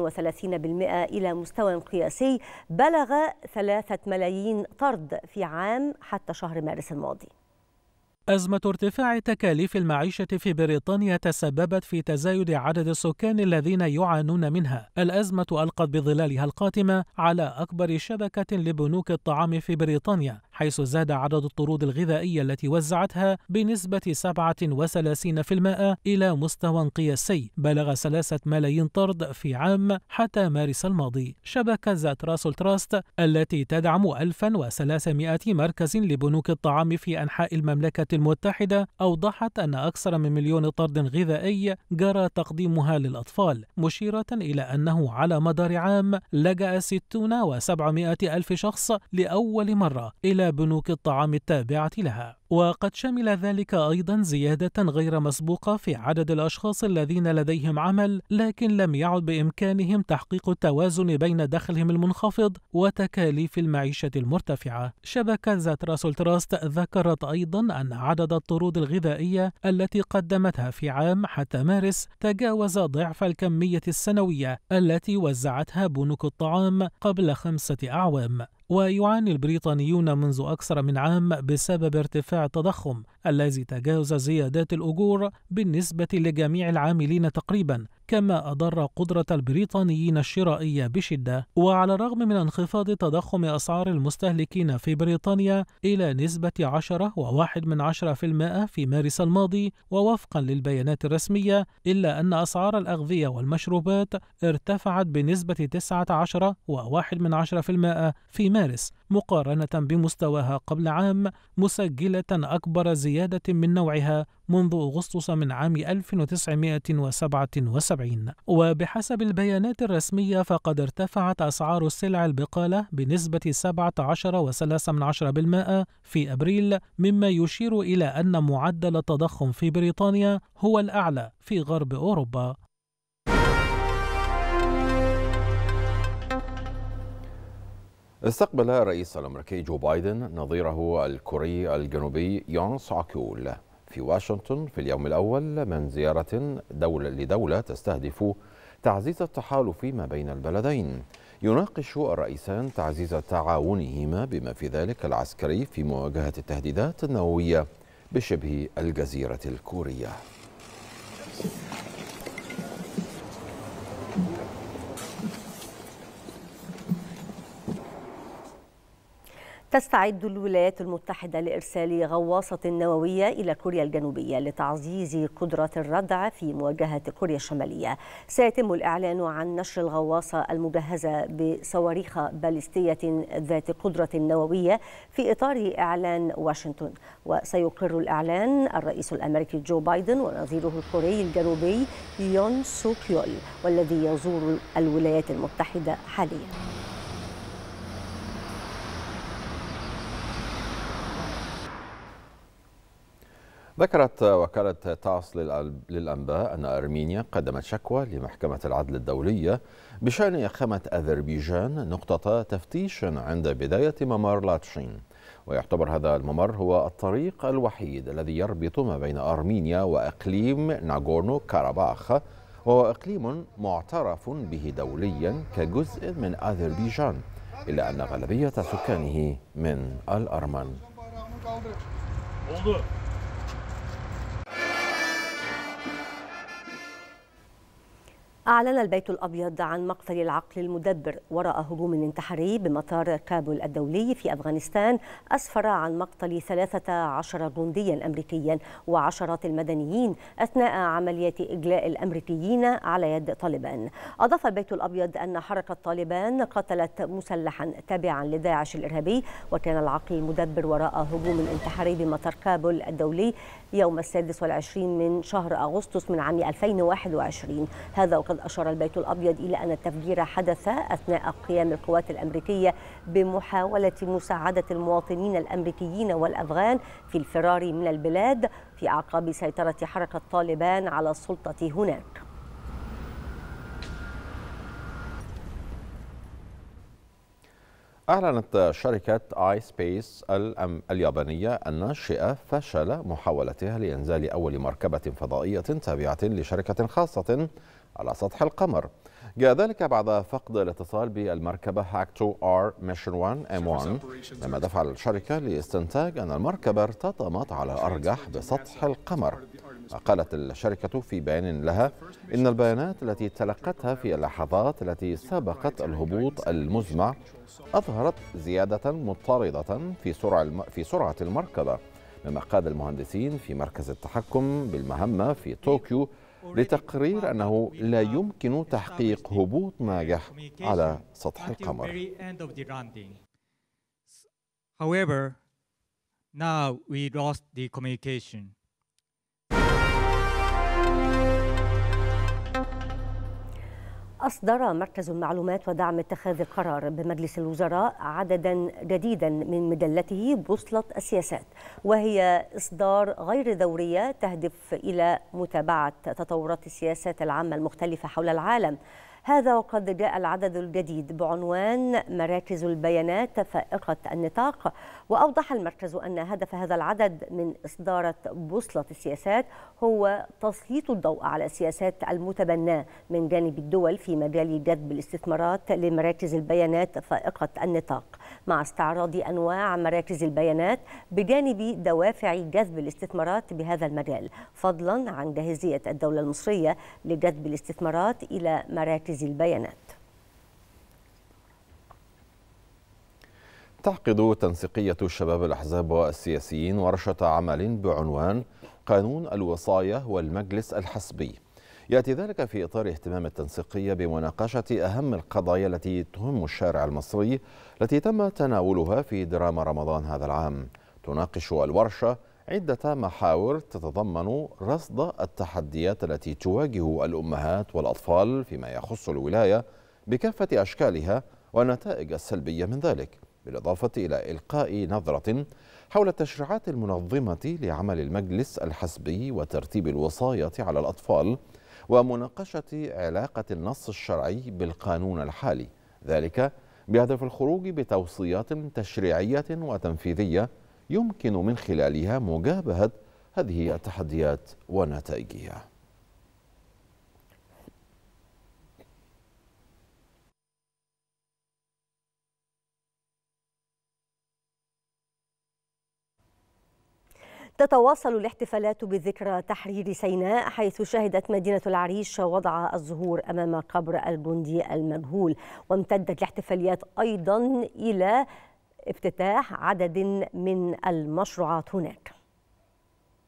إلى مستوى قياسي بلغ 3 ملايين طرد في عام حتى شهر مارس الماضي أزمة ارتفاع تكاليف المعيشة في بريطانيا تسببت في تزايد عدد السكان الذين يعانون منها. الأزمة ألقت بظلالها القاتمة على أكبر شبكة لبنوك الطعام في بريطانيا، حيث زاد عدد الطرود الغذائية التي وزعتها بنسبة 37% إلى مستوى قياسي بلغ 3 ملايين طرد في عام حتى مارس الماضي. شبكة ذات راسل تراست التي تدعم 1300 مركز لبنوك الطعام في أنحاء المملكة المتحدة أوضحت أن أكثر من مليون طرد غذائي جرى تقديمها للأطفال مشيرة إلى أنه على مدار عام لجأ 60 و 700 ألف شخص لأول مرة إلى بنوك الطعام التابعة لها وقد شمل ذلك أيضا زيادة غير مسبوقة في عدد الأشخاص الذين لديهم عمل لكن لم يعد بإمكانهم تحقيق التوازن بين دخلهم المنخفض وتكاليف المعيشة المرتفعة شبكة ذات راسل تراست ذكرت أيضا أن عدد الطرود الغذائية التي قدمتها في عام حتى مارس تجاوز ضعف الكمية السنوية التي وزعتها بنوك الطعام قبل خمسة أعوام ويعاني البريطانيون منذ أكثر من عام بسبب ارتفاع التضخم الذي تجاوز زيادات الأجور بالنسبة لجميع العاملين تقريباً كما أضر قدرة البريطانيين الشرائية بشدة وعلى الرغم من انخفاض تضخم أسعار المستهلكين في بريطانيا إلى نسبة 10 من 10% في مارس الماضي ووفقا للبيانات الرسمية إلا أن أسعار الأغذية والمشروبات ارتفعت بنسبة 19 من 10% في مارس مقارنة بمستواها قبل عام مسجلة أكبر زيادة زيادة من نوعها منذ أغسطس من عام 1977 وبحسب البيانات الرسمية فقد ارتفعت أسعار السلع البقالة بنسبة 17.3% في أبريل مما يشير إلى أن معدل التضخم في بريطانيا هو الأعلى في غرب أوروبا استقبل الرئيس الامريكي جو بايدن نظيره الكوري الجنوبي يون ساكيول في واشنطن في اليوم الاول من زياره دوله لدوله تستهدف تعزيز التحالف ما بين البلدين يناقش الرئيسان تعزيز تعاونهما بما في ذلك العسكري في مواجهه التهديدات النوويه بشبه الجزيره الكوريه تستعد الولايات المتحدة لإرسال غواصة نووية إلى كوريا الجنوبية لتعزيز قدرة الردع في مواجهة كوريا الشمالية سيتم الإعلان عن نشر الغواصة المجهزة بصواريخ باليستية ذات قدرة نووية في إطار إعلان واشنطن وسيقر الإعلان الرئيس الأمريكي جو بايدن ونظيره الكوري الجنوبي يون سوكيول والذي يزور الولايات المتحدة حالياً ذكرت وكالة تاس للأنباء أن أرمينيا قدمت شكوى لمحكمة العدل الدولية بشأن إقامة أذربيجان نقطة تفتيش عند بداية ممر لاتشين ويعتبر هذا الممر هو الطريق الوحيد الذي يربط ما بين أرمينيا وإقليم ناغورنو كاراباخ وهو إقليم معترف به دوليا كجزء من أذربيجان إلا أن غالبية سكانه من الأرمن أعلن البيت الأبيض عن مقتل العقل المدبر وراء هجوم انتحاري بمطار كابول الدولي في أفغانستان أسفر عن مقتل 13 جنديا أمريكيا وعشرات المدنيين أثناء عملية إجلاء الأمريكيين على يد طالبان أضاف البيت الأبيض أن حركة طالبان قتلت مسلحا تابعا لداعش الإرهابي وكان العقل المدبر وراء هجوم انتحاري بمطار كابول الدولي يوم السادس والعشرين من شهر أغسطس من عام 2021 هذا وقد وقد أشار البيت الأبيض إلى أن التفجير حدث أثناء قيام القوات الأمريكية بمحاولة مساعدة المواطنين الأمريكيين والأفغان في الفرار من البلاد في أعقاب سيطرة حركة طالبان على السلطة هناك أعلنت شركة آي سبيس اليابانية الناشئة فشل محاولتها لإنزال أول مركبة فضائية تابعة لشركة خاصة على سطح القمر جاء ذلك بعد فقد الاتصال بالمركبة هاك 2 ار ميشن 1 ام 1 مما دفع الشركة لاستنتاج أن المركبة ارتطمت على الأرجح بسطح القمر قالت الشركة في بيان لها إن البيانات التي تلقتها في اللحظات التي سبقت الهبوط المزمع أظهرت زيادة مضطردة في سرعة في سرعة المركبة مما قاد المهندسين في مركز التحكم بالمهمة في طوكيو لتقرير أنه لا يمكن تحقيق هبوط ناجح على سطح القمر. However, now we lost the communication. أصدر مركز المعلومات ودعم اتخاذ القرار بمجلس الوزراء عددا جديدا من مجلته بوصلة السياسات وهي إصدار غير دورية تهدف إلى متابعة تطورات السياسات العامة المختلفة حول العالم هذا وقد جاء العدد الجديد بعنوان مراكز البيانات فائقة النطاق وأوضح المركز أن هدف هذا العدد من إصدارة بوصلة السياسات هو تسليط الضوء على السياسات المتبناه من جانب الدول في مجال جذب الاستثمارات لمراكز البيانات فائقة النطاق مع استعراض أنواع مراكز البيانات بجانب دوافع جذب الاستثمارات بهذا المجال فضلا عن جاهزية الدولة المصرية لجذب الاستثمارات إلى مراكز حيز البيانات تعقد تنسيقية الشباب الأحزاب والسياسيين ورشة عمل بعنوان قانون الوصاية والمجلس الحسبي يأتي ذلك في إطار اهتمام التنسيقية بمناقشة أهم القضايا التي تهم الشارع المصري التي تم تناولها في دراما رمضان هذا العام تناقش الورشة عدة محاور تتضمن رصد التحديات التي تواجه الأمهات والأطفال فيما يخص الولاية بكافة أشكالها والنتائج السلبية من ذلك بالإضافة إلى إلقاء نظرة حول التشريعات المنظمة لعمل المجلس الحسبي وترتيب الوصاية على الأطفال ومناقشة علاقة النص الشرعي بالقانون الحالي ذلك بهدف الخروج بتوصيات تشريعية وتنفيذية يمكن من خلالها مجابهة هذه التحديات ونتائجها تتواصل الاحتفالات بذكرى تحرير سيناء حيث شهدت مدينة العريش وضع الزهور أمام قبر الجندي المبهول وامتدت الاحتفاليات أيضا إلى افتتاح عدد من المشروعات هناك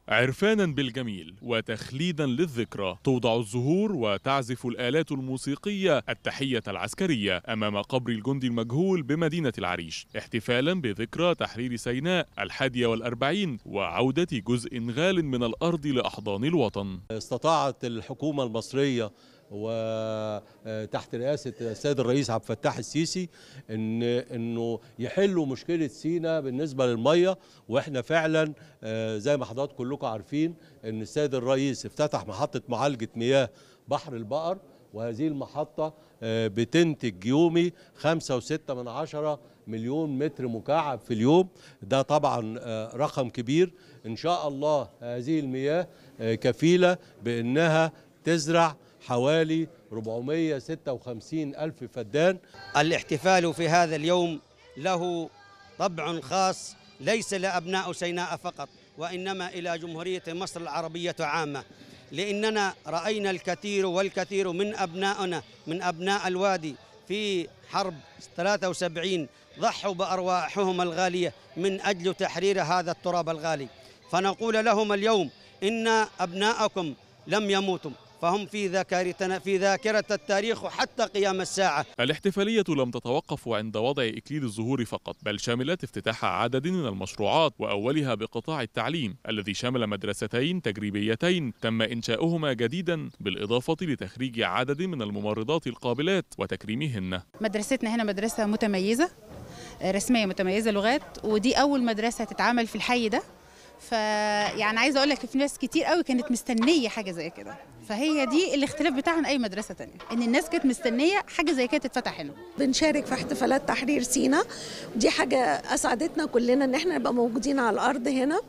عرفانا بالجميل وتخليدا للذكرى توضع الزهور وتعزف الآلات الموسيقية التحية العسكرية أمام قبر الجندي المجهول بمدينة العريش احتفالا بذكرى تحرير سيناء الحادية والأربعين وعودة جزء غال من الأرض لأحضان الوطن استطاعت الحكومة المصرية وتحت رئاسه السيد الرئيس عبد الفتاح السيسي ان انه يحلوا مشكله سينا بالنسبه للميه واحنا فعلا آه، زي ما حضراتكم كلكم عارفين ان السيد الرئيس افتتح محطه معالجه مياه بحر البقر وهذه المحطة آه، بتنتج يومي خمسة وستة من عشرة مليون متر مكعب في اليوم ده طبعا آه، رقم كبير إن شاء الله هذه المياه كفيلة بأنها تزرع حوالي 456 ألف فدان الاحتفال في هذا اليوم له طبع خاص ليس لأبناء سيناء فقط وإنما إلى جمهورية مصر العربية عامة لأننا رأينا الكثير والكثير من أبنائنا من أبناء الوادي في حرب 73 ضحوا بأرواحهم الغالية من أجل تحرير هذا التراب الغالي فنقول لهم اليوم إن أبناءكم لم يموتوا فهم في ذاكرتنا في ذاكرة التاريخ وحتى قيام الساعة الاحتفالية لم تتوقف عند وضع إكليل الزهور فقط بل شملت افتتاح عدد من المشروعات وأولها بقطاع التعليم الذي شمل مدرستين تجريبيتين تم إنشاؤهما جديدا بالإضافة لتخريج عدد من الممرضات القابلات وتكريمهن مدرستنا هنا مدرسة متميزة رسمية متميزة لغات ودي أول مدرسة تتعامل في الحي ده فيعني عايزه اقول لك في ناس كتير قوي كانت مستنيه حاجه زي كده فهي دي الاختلاف بتاعها عن اي مدرسه تانية ان الناس كانت مستنيه حاجه زي كده تتفتح هنا بنشارك في احتفالات تحرير سينا ودي حاجه اسعدتنا كلنا ان احنا نبقى موجودين على الارض هنا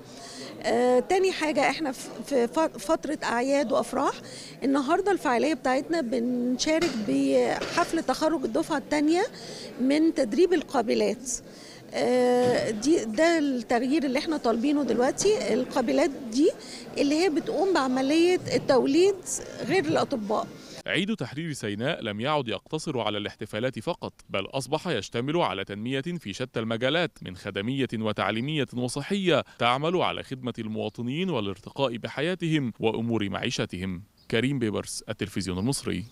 آه، تاني حاجة احنا في فترة أعياد وأفراح النهاردة الفعالية بتاعتنا بنشارك بحفل تخرج الدفعة التانية من تدريب القابلات آه، دي ده التغيير اللي احنا طالبينه دلوقتي القابلات دي اللي هي بتقوم بعمليه التوليد غير الاطباء عيد تحرير سيناء لم يعد يقتصر على الاحتفالات فقط بل أصبح يشتمل على تنمية في شتى المجالات من خدمية وتعليمية وصحية تعمل على خدمة المواطنين والارتقاء بحياتهم وأمور معيشتهم كريم بيبرس التلفزيون المصري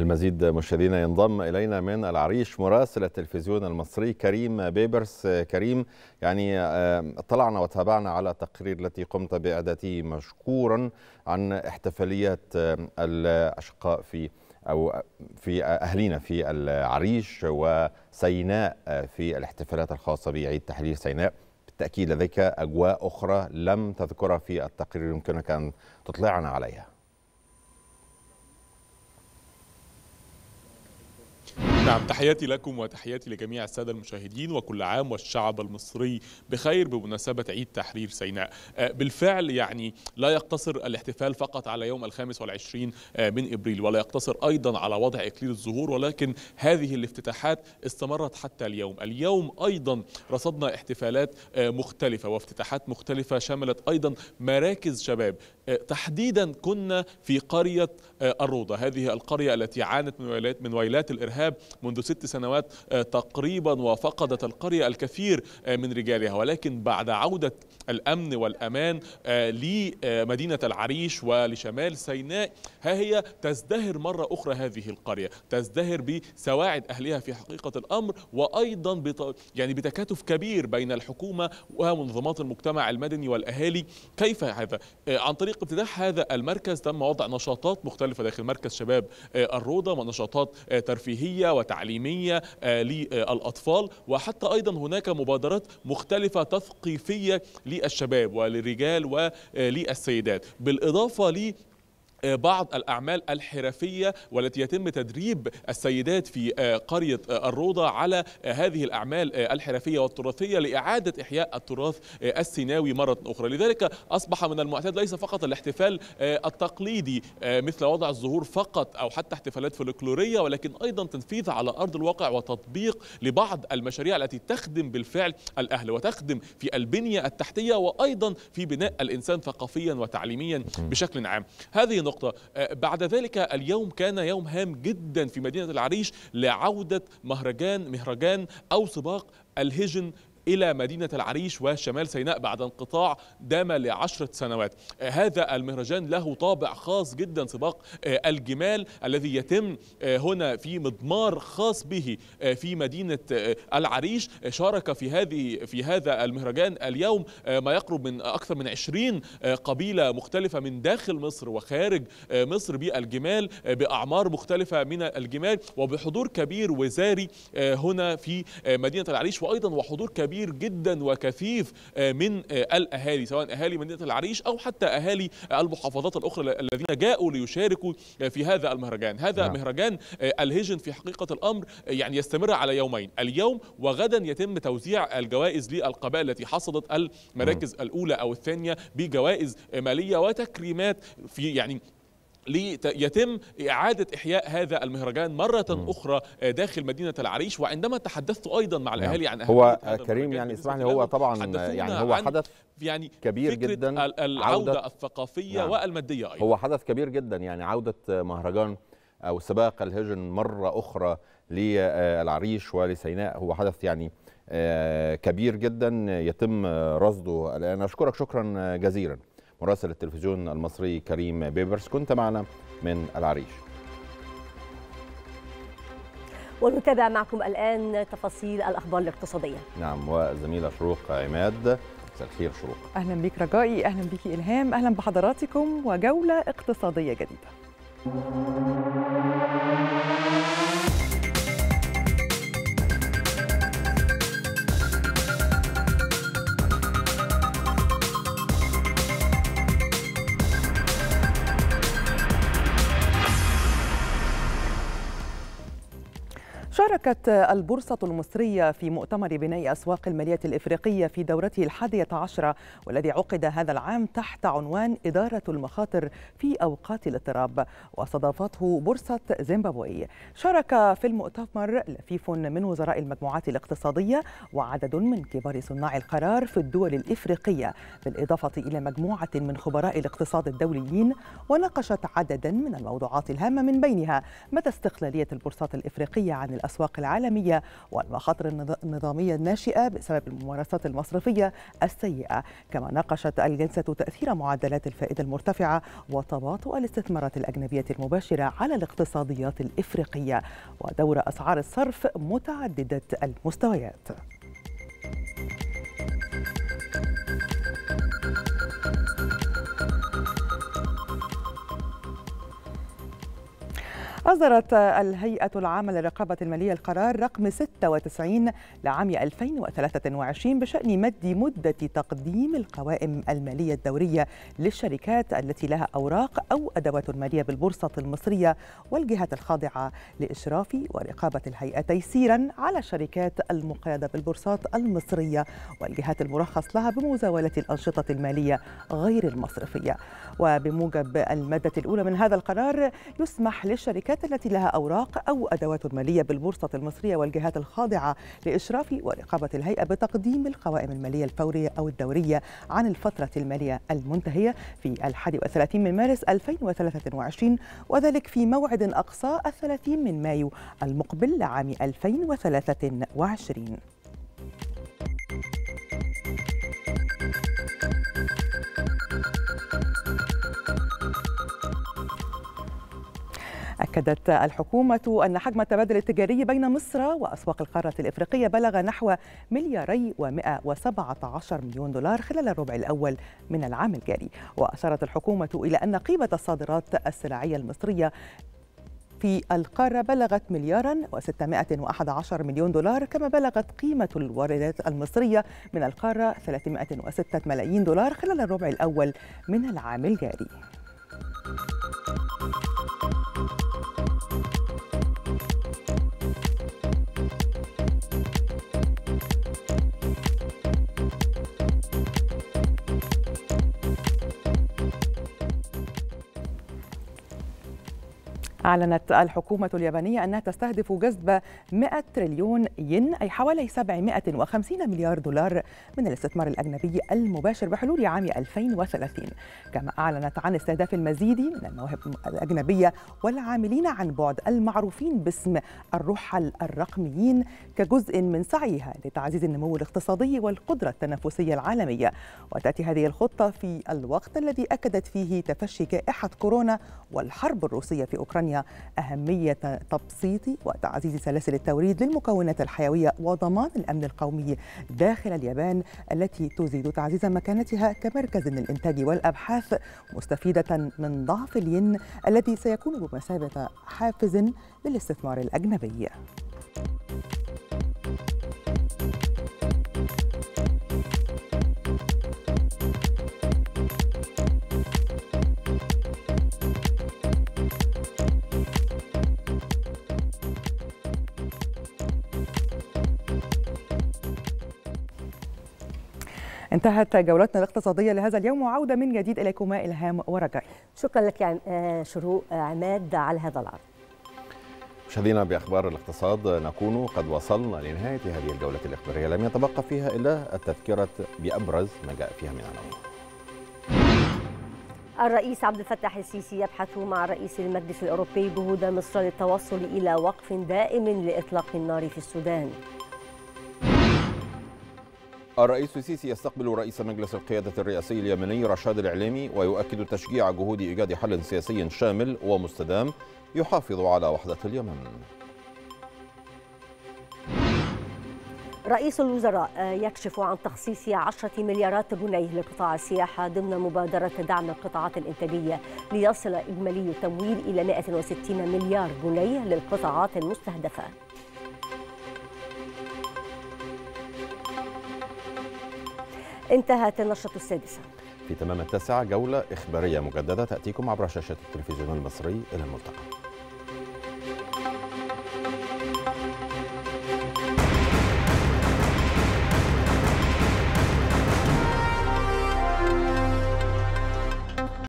المزيد مشاهدينا ينضم الينا من العريش مراسل التلفزيون المصري كريم بيبرس كريم يعني آه، اطلعنا وتابعنا على التقرير التي قمت باعداده مشكورا عن احتفاليات آه، الاشقاء في او في آه، اهلينا في العريش وسيناء في الاحتفالات الخاصه بعيد تحرير سيناء بالتاكيد لديك اجواء اخرى لم تذكرها في التقرير يمكنك ان تطلعنا عليها نعم تحياتي لكم وتحياتي لجميع السادة المشاهدين وكل عام والشعب المصري بخير بمناسبة عيد تحرير سيناء آه، بالفعل يعني لا يقتصر الاحتفال فقط على يوم الخامس والعشرين آه، من إبريل ولا يقتصر أيضا على وضع إكليل الزهور ولكن هذه الافتتاحات استمرت حتى اليوم اليوم أيضا رصدنا احتفالات آه، مختلفة وافتتاحات مختلفة شملت أيضا مراكز شباب تحديدا كنا في قرية الروضة هذه القرية التي عانت من ويلات, من ويلات الإرهاب منذ ست سنوات آه، تقريبا وفقدت القرية الكثير آه، من رجالها ولكن بعد عودة الأمن والأمان آه، لمدينة العريش ولشمال سيناء ها هي تزدهر مرة أخرى هذه القرية تزدهر بسواعد أهلها في حقيقة الأمر وأيضا بت... يعني بتكاتف كبير بين الحكومة ومنظمات المجتمع المدني والأهالي كيف هذا؟ عن طريق افتتاح هذا المركز تم وضع نشاطات مختلفة داخل مركز شباب الروضة ونشاطات ترفيهية وت... تعليمية آه، للأطفال وحتى أيضا هناك مبادرات مختلفة تثقيفية للشباب وللرجال وللسيدات آه، بالإضافة آه، بعض الأعمال الحرفية والتي يتم تدريب السيدات في آه، قرية آه، الروضة على هذه الأعمال الحرفية والتراثية لإعادة إحياء التراث السيناوي مرة أخرى لذلك أصبح من المعتاد ليس فقط الاحتفال التقليدي مثل وضع الزهور فقط أو حتى احتفالات فلكلورية ولكن أيضا تنفيذ على أرض الواقع وتطبيق لبعض المشاريع التي تخدم بالفعل الأهل وتخدم في البنية التحتية وأيضا في بناء الإنسان ثقافيا وتعليميا بشكل عام هذه نقطة آه، بعد ذلك اليوم كان يوم هام جدا في مدينة العريش لعودة مهرجان مهرجان أو سباق الهجن إلى مدينة العريش وشمال سيناء بعد انقطاع دام لعشرة سنوات آه، هذا المهرجان له طابع خاص جدا سباق آه، الجمال الذي يتم آه، هنا في مضمار خاص به في مدينة العريش شارك في هذه في هذا المهرجان اليوم ما يقرب من أكثر من 20 قبيلة مختلفة من داخل مصر وخارج مصر بالجمال بأعمار مختلفة من الجمال وبحضور كبير وزاري هنا في مدينة العريش وأيضا وحضور كبير كبير جدا وكثيف آه، من آه، الاهالي سواء اهالي مدينه العريش او حتى اهالي المحافظات الاخرى الذين جاءوا ليشاركوا آه، في هذا المهرجان هذا نعم. مهرجان الهجن في حقيقه الامر يعني يستمر على يومين اليوم وغدا يتم توزيع الجوائز للقبائل التي حصدت المراكز نعم. الاولى او الثانيه بجوائز ماليه وتكريمات في يعني ليتم إعادة إحياء هذا المهرجان مرة م. أخرى داخل مدينة العريش وعندما تحدثت أيضا مع نعم. الأهالي عن هو كريم يعني اسمح لي هو طبعا يعني هو حدث يعني كبير جدا العودة الثقافية نعم. والمادية أيضا هو حدث كبير جدا يعني عودة مهرجان أو سباق الهجن مرة أخرى للعريش ولسيناء هو حدث يعني آه، كبير جدا يتم رصده الآن أشكرك شكرا جزيلا مراسل التلفزيون المصري كريم بيبرس كنت معنا من العريش ونتابع معكم الآن تفاصيل الأخبار الاقتصادية نعم وزميلة شروق عماد مساء الخير شروق أهلا بك رجائي أهلا بك إلهام أهلا بحضراتكم وجولة اقتصادية جديدة شاركت البورصة المصرية في مؤتمر بناء أسواق المالية الإفريقية في دورته الحادية عشرة والذي عقد هذا العام تحت عنوان إدارة المخاطر في أوقات الاضطراب واستضافته بورصة زيمبابوي شارك في المؤتمر لفيف من وزراء المجموعات الاقتصادية وعدد من كبار صناع القرار في الدول الإفريقية بالإضافة إلى مجموعة من خبراء الاقتصاد الدوليين وناقشت عددا من الموضوعات الهامة من بينها مدى استقلالية البورصات الإفريقية عن الأسواق الأسواق العالمية والمخاطر النظامية الناشئة بسبب الممارسات المصرفية السيئة كما ناقشت الجلسة تأثير معدلات الفائدة المرتفعة وتباطؤ الاستثمارات الأجنبية المباشرة على الاقتصاديات الإفريقية ودور أسعار الصرف متعددة المستويات أصدرت الهيئة العامة للرقابة المالية القرار رقم 96 لعام 2023 بشأن مد مدة تقديم القوائم المالية الدورية للشركات التي لها أوراق أو أدوات مالية بالبورصة المصرية والجهات الخاضعة لإشراف ورقابة الهيئة تيسيرا على الشركات المقيدة بالبورصات المصرية والجهات المرخص لها بمزاولة الأنشطة المالية غير المصرفية وبموجب المادة الأولى من هذا القرار يسمح للشركات التي لها أوراق أو أدوات مالية بالبورصة المصرية والجهات الخاضعة لإشراف ورقابة الهيئة بتقديم القوائم المالية الفورية أو الدورية عن الفترة المالية المنتهية في 31 من مارس 2023 وذلك في موعد أقصى 30 من مايو المقبل لعام 2023 أكدت الحكومة أن حجم التبادل التجاري بين مصر وأسواق القارة الإفريقية بلغ نحو ملياري و117 مليون دولار خلال الربع الأول من العام الجاري وأشارت الحكومة إلى أن قيمة الصادرات السلعية المصرية في القارة بلغت مليارا و611 مليون دولار كما بلغت قيمة الواردات المصرية من القارة 306 ملايين دولار خلال الربع الأول من العام الجاري. أعلنت الحكومة اليابانية أنها تستهدف جذب 100 تريليون ين أي حوالي 750 مليار دولار من الاستثمار الأجنبي المباشر بحلول عام 2030 كما أعلنت عن استهداف المزيد من المواهب الأجنبية والعاملين عن بعد المعروفين باسم الرحل الرقميين كجزء من سعيها لتعزيز النمو الاقتصادي والقدرة التنافسية العالمية وتأتي هذه الخطة في الوقت الذي أكدت فيه تفشي جائحة كورونا والحرب الروسية في أوكرانيا بريطانيا أهمية تبسيط وتعزيز سلاسل التوريد للمكونات الحيوية وضمان الأمن القومي داخل اليابان التي تزيد تعزيز مكانتها كمركز للإنتاج والأبحاث مستفيدة من ضعف الين الذي سيكون بمثابة حافز للاستثمار الأجنبي انتهت جولتنا الاقتصادية لهذا اليوم وعودة من جديد إليكما إلهام ورجاء شكرا لك يا آه، شروق آه، عماد على هذا العرض مشاهدينا باخبار الاقتصاد نكون قد وصلنا لنهايه هذه الجوله الاخباريه لم يتبقى فيها الا التذكره بابرز ما جاء فيها من عناوين. الرئيس عبد الفتاح السيسي يبحث مع رئيس المجلس الاوروبي جهود مصر للتوصل الى وقف دائم لاطلاق النار في السودان. الرئيس السيسي يستقبل رئيس مجلس القيادة الرئاسي اليمني رشاد الإعلامي ويؤكد تشجيع جهود إيجاد حل سياسي شامل ومستدام يحافظ على وحدة اليمن رئيس الوزراء آه، يكشف عن تخصيص عشرة مليارات جنيه لقطاع السياحة ضمن مبادرة دعم القطاعات الإنتاجية ليصل إجمالي التمويل إلى 160 مليار جنيه للقطاعات المستهدفة انتهت النشرة السادسة في تمام التاسعة جولة إخبارية مجددة تأتيكم عبر شاشة التلفزيون المصري إلى الملتقى